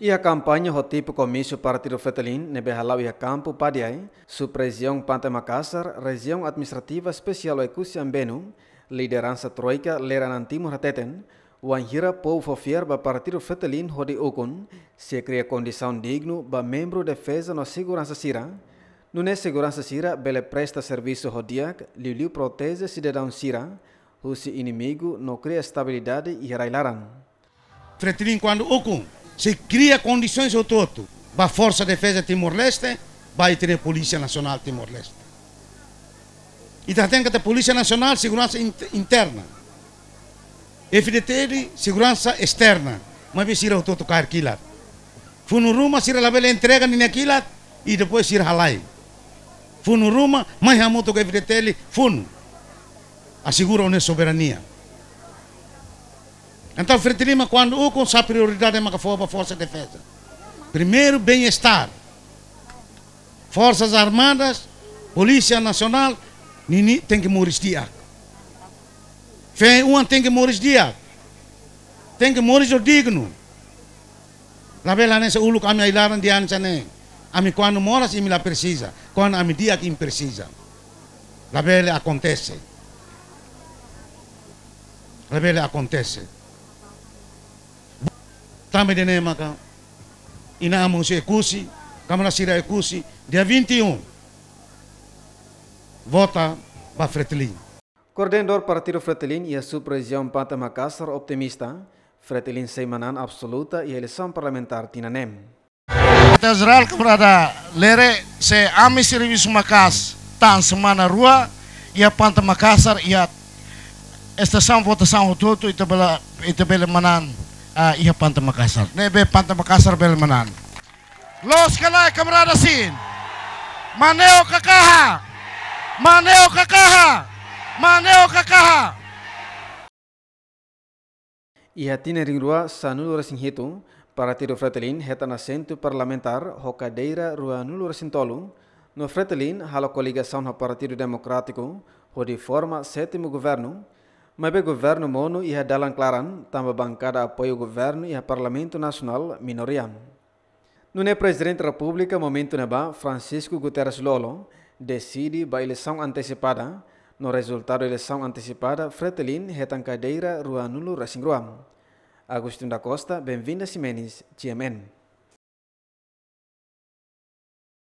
Ia kampanye hoti comício Partido Fetelin nebe halau ia campo padiai, sub região Pante Makassar, região administrativa especial Ecusian Benu, lideransa troika leranan timur hateten, wanhira povo fier ba Partido Fetelin hodi ukun, se cria condição dignu ba membro defesa no segurança sira, nune segurança sira bele presta serviço hodiak, liu liu protege cidadão sira, Rusi inimigo não cria estabilidade e railaram. Frente quando o se cria condições ao todo, a Força Defesa Timor-Leste vai ter a Polícia Nacional Timor-Leste. E também tá a Polícia Nacional Segurança Interna. FDT Segurança Externa. Mas me sira o todo cair quilat. Funuruma sira labela entrega nem quilat e depois sira halai. Funuruma, mas a muito que FDT fun assegura a soberania. Então, Frente Lima, quando o com prioridade é Macafoba, Força de Defesa. Primeiro, bem-estar. Forças Armadas, Polícia Nacional, Nini tem que morrer dia. Fé, um tem que morrer dia. Tem que morrer digno. Lá vem lá nesse ulu que a minha ilha de né. A mim quando moras se me precisa. Quando a minha dia que imprecisa. precisa. Lá acontece revela acontece. Também de Nemaca, Inamos Ecusi, Câmara Sira Ecusi, dia 21. Vota para Fretilin. Coordenador Partido Fretilin e a sua região Pata Makassar optimista, Fretilin semanan absoluta e eleição parlamentar Tinanem. Tazral keberada lere se ami sirvis Macassar, tan semana rua e a panta Macassar Makassar a estação votação tudo e bela e bela manan a ia panta Makassar. Nebe panta Makassar bel manan. Los kalai camarada sin. Maneo kakaha. Maneo kakaha. Maneo kakaha. Ia tina ringrua sanul rasin hitu para tido fretelin hetana sentu parlamentar hoka deira rua nul rasin tolu. No fretelin halo coligação para partido democrático, hodi forma sétimo governo, o governo mono dar um klaran também bancada apoio governo e ao parlamento nacional minoria. Nune presidente da república momento neba Francisco Guterres Lolo decide a eleição antecipada no resultado eleição antecipada Fretelin retancadeira cadeira Ruanulo Racingroam. Agostinho da Costa, bem-vindo a Simenes, GMN.